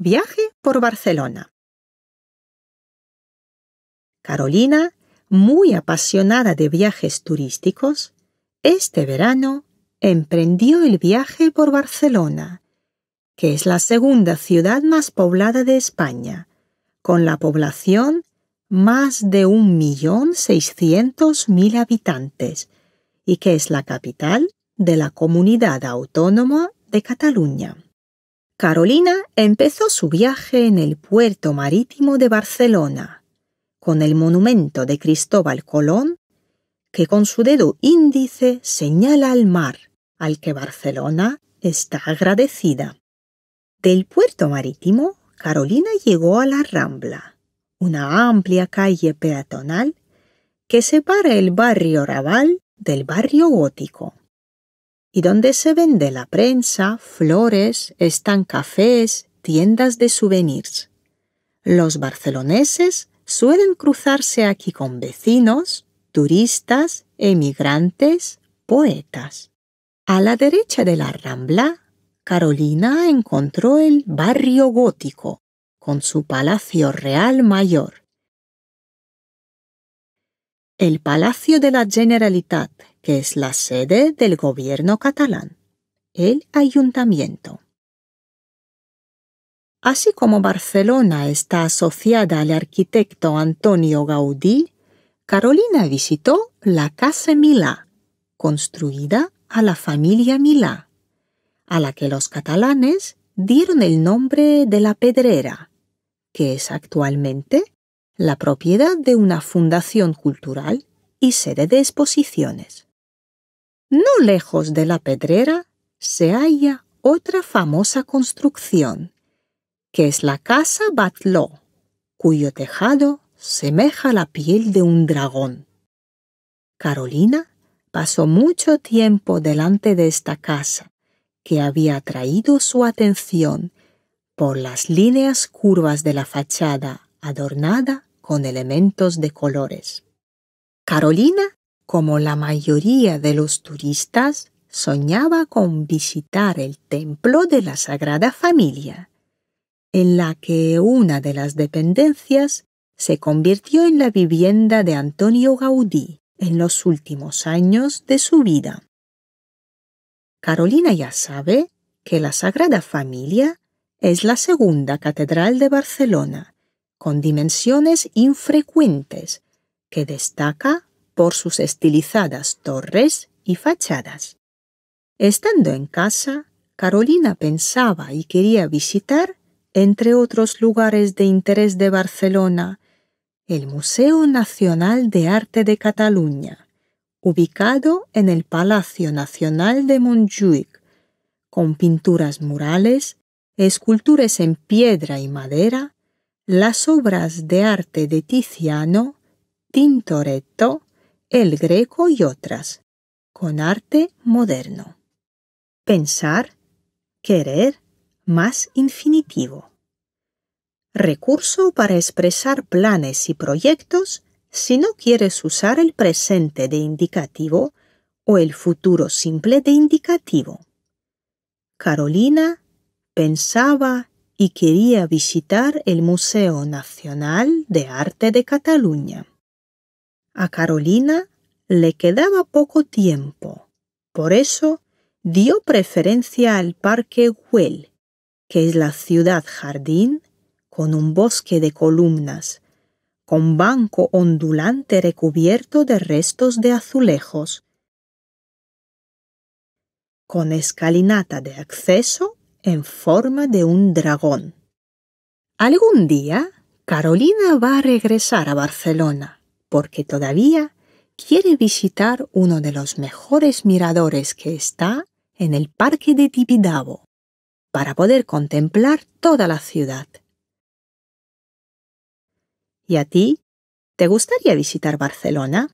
Viaje por Barcelona. Carolina, muy apasionada de viajes turísticos, este verano emprendió el viaje por Barcelona, que es la segunda ciudad más poblada de España, con la población más de 1.600.000 habitantes y que es la capital de la comunidad autónoma de Cataluña. Carolina empezó su viaje en el puerto marítimo de Barcelona, con el monumento de Cristóbal Colón, que con su dedo índice señala al mar, al que Barcelona está agradecida. Del puerto marítimo, Carolina llegó a la Rambla, una amplia calle peatonal que separa el barrio Raval del barrio gótico y donde se vende la prensa, flores, están cafés, tiendas de souvenirs. Los barceloneses suelen cruzarse aquí con vecinos, turistas, emigrantes, poetas. A la derecha de la Rambla, Carolina encontró el barrio gótico, con su palacio real mayor, el Palacio de la Generalitat, que es la sede del gobierno catalán, el ayuntamiento. Así como Barcelona está asociada al arquitecto Antonio Gaudí, Carolina visitó la Casa Milá, construida a la familia Milá, a la que los catalanes dieron el nombre de la Pedrera, que es actualmente la propiedad de una fundación cultural y sede de exposiciones. No lejos de la pedrera se halla otra famosa construcción, que es la Casa Batló, cuyo tejado semeja la piel de un dragón. Carolina pasó mucho tiempo delante de esta casa, que había atraído su atención por las líneas curvas de la fachada adornada con elementos de colores. Carolina, como la mayoría de los turistas, soñaba con visitar el templo de la Sagrada Familia, en la que una de las dependencias se convirtió en la vivienda de Antonio Gaudí en los últimos años de su vida. Carolina ya sabe que la Sagrada Familia es la segunda catedral de Barcelona con dimensiones infrecuentes, que destaca por sus estilizadas torres y fachadas. Estando en casa, Carolina pensaba y quería visitar, entre otros lugares de interés de Barcelona, el Museo Nacional de Arte de Cataluña, ubicado en el Palacio Nacional de Montjuic, con pinturas murales, esculturas en piedra y madera, las obras de arte de Tiziano, Tintoretto, El Greco y otras, con arte moderno. Pensar, querer, más infinitivo. Recurso para expresar planes y proyectos si no quieres usar el presente de indicativo o el futuro simple de indicativo. Carolina pensaba y quería visitar el Museo Nacional de Arte de Cataluña. A Carolina le quedaba poco tiempo, por eso dio preferencia al Parque Güell, que es la ciudad jardín con un bosque de columnas, con banco ondulante recubierto de restos de azulejos, con escalinata de acceso en forma de un dragón. Algún día Carolina va a regresar a Barcelona porque todavía quiere visitar uno de los mejores miradores que está en el Parque de Tibidabo para poder contemplar toda la ciudad. ¿Y a ti? ¿Te gustaría visitar Barcelona?